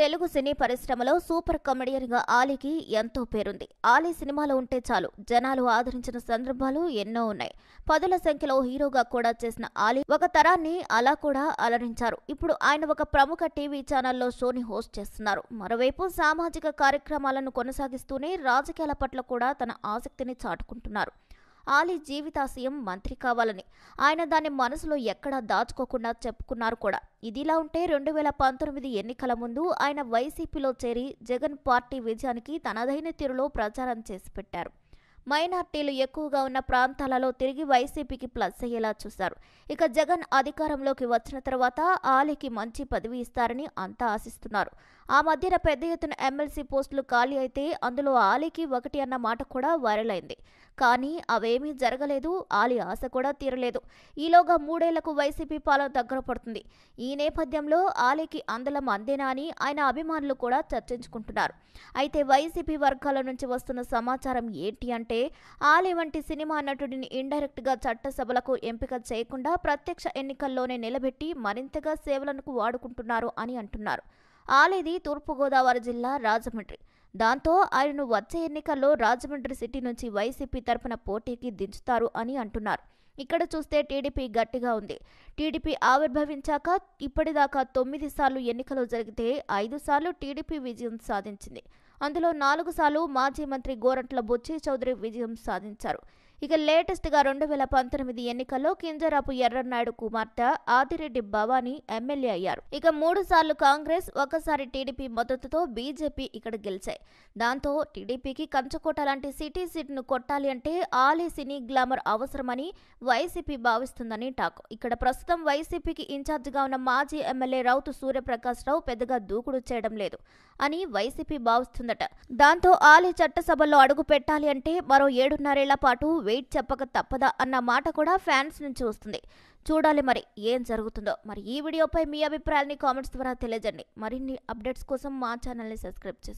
తెలుగు సినీ పరిశ్రమలో సూపర్ కమెడియన్గా ఆలీకి ఎంతో పేరుంది ఆలీ సినిమాలో ఉంటే చాలు జనాలు ఆదరించిన సందర్భాలు ఎన్నో ఉన్నాయి పదుల సంఖ్యలో హీరోగా కూడా చేసిన ఆలీ ఒక తరాన్ని అలా కూడా అలరించారు ఇప్పుడు ఆయన ఒక ప్రముఖ టీవీ ఛానల్లో షోని హోస్ట్ చేస్తున్నారు మరోవైపు సామాజిక కార్యక్రమాలను కొనసాగిస్తూనే రాజకీయాల పట్ల కూడా తన ఆసక్తిని చాటుకుంటున్నారు ఆలీ జీవితాశయం మంత్రి కావాలని ఆయన దాన్ని మనసులో ఎక్కడా దాచుకోకుండా చెప్పుకున్నారు కూడా ఇదిలా ఉంటే రెండు వేల పంతొమ్మిది ఎన్నికల ముందు ఆయన వైసీపీలో చేరి జగన్ పార్టీ విజయానికి తనదైన తీరులో ప్రచారం చేసి పెట్టారు మైనార్టీలు ఎక్కువగా ఉన్న ప్రాంతాలలో తిరిగి వైసీపీకి ప్లస్ అయ్యేలా చూశారు ఇక జగన్ అధికారంలోకి వచ్చిన తర్వాత ఆలీకి మంచి పదవి ఇస్తారని అంతా ఆశిస్తున్నారు ఆ మధ్యన పెద్ద ఎత్తున ఎమ్మెల్సీ పోస్టులు ఖాళీ అయితే అందులో ఆలీకి ఒకటి అన్న మాట కూడా వైరల్ అయింది కానీ అవేమీ జరగలేదు ఆలి ఆశ కూడా తీరలేదు ఈలోగా మూడేళ్లకు వైసీపీ పాలన దగ్గర పడుతుంది ఈ నేపథ్యంలో ఆలీకి అందలం అందేనా అని ఆయన అభిమానులు కూడా చర్చించుకుంటున్నారు అయితే వైసీపీ వర్గాల నుంచి వస్తున్న సమాచారం ఏంటి అంటే ఆలీ వంటి సినిమా నటుడిని ఇండైరెక్ట్గా చట్టసభలకు ఎంపిక చేయకుండా ప్రత్యక్ష ఎన్నికల్లోనే నిలబెట్టి మరింతగా సేవలకు వాడుకుంటున్నారు అని అంటున్నారు ఆలేది తూర్పుగోదావరి జిల్లా రాజమండ్రి దాంతో ఆయనను వచ్చే ఎన్నికల్లో రాజమండ్రి సిటీ నుంచి వైసీపీ తరపున పోటీకి దించుతారు అని అంటున్నారు ఇక్కడ చూస్తే టీడీపీ గట్టిగా ఉంది టీడీపీ ఆవిర్భవించాక ఇప్పటిదాకా తొమ్మిది సార్లు ఎన్నికలు జరిగితే ఐదు సార్లు టీడీపీ విజయం సాధించింది అందులో నాలుగు సార్లు మాజీ మంత్రి గోరంట్ల బొచ్చి చౌదరి విజయం సాధించారు ఇక లేటెస్ట్గా రెండు వేల పంతొమ్మిది ఎన్నికల్లో కింజరాపు ఎర్రనాయుడు కుమార్తె ఆదిరెడ్డి భవానీ ఎమ్మెల్యే అయ్యారు ఇక మూడు సార్లు కాంగ్రెస్ ఒకసారి టీడీపీ మద్దతుతో బీజేపీ ఇక్కడ గెలిచాయి దాంతో టీడీపీకి కంచకోట లాంటి సిటీ సీట్ను కొట్టాలి అంటే ఆలీ సినీ గ్లామర్ అవసరమని వైసీపీ భావిస్తుందని టాక్ ఇక్కడ ప్రస్తుతం వైసీపీకి ఇన్ఛార్జిగా ఉన్న మాజీ ఎమ్మెల్యే రౌతు సూర్యప్రకాశ్ రావు పెద్దగా దూకుడు చేయడం లేదు అని వైసీపీ భావిస్తుందట దాంతో ఆలీ చట్టసభలో అడుగు పెట్టాలి అంటే మరో ఏడున్నరేళ్ల పాటు వెయిట్ చెప్పక తప్పదా అన్న మాట కూడా ఫ్యాన్స్ నుంచి వస్తుంది చూడాలి మరి ఏం జరుగుతుందో మరి ఈ వీడియోపై మీ అభిప్రాయాన్ని కామెంట్స్ ద్వారా తెలియజండి మరిన్ని అప్డేట్స్ కోసం మా ఛానల్ని సబ్స్క్రైబ్ చేసుకోండి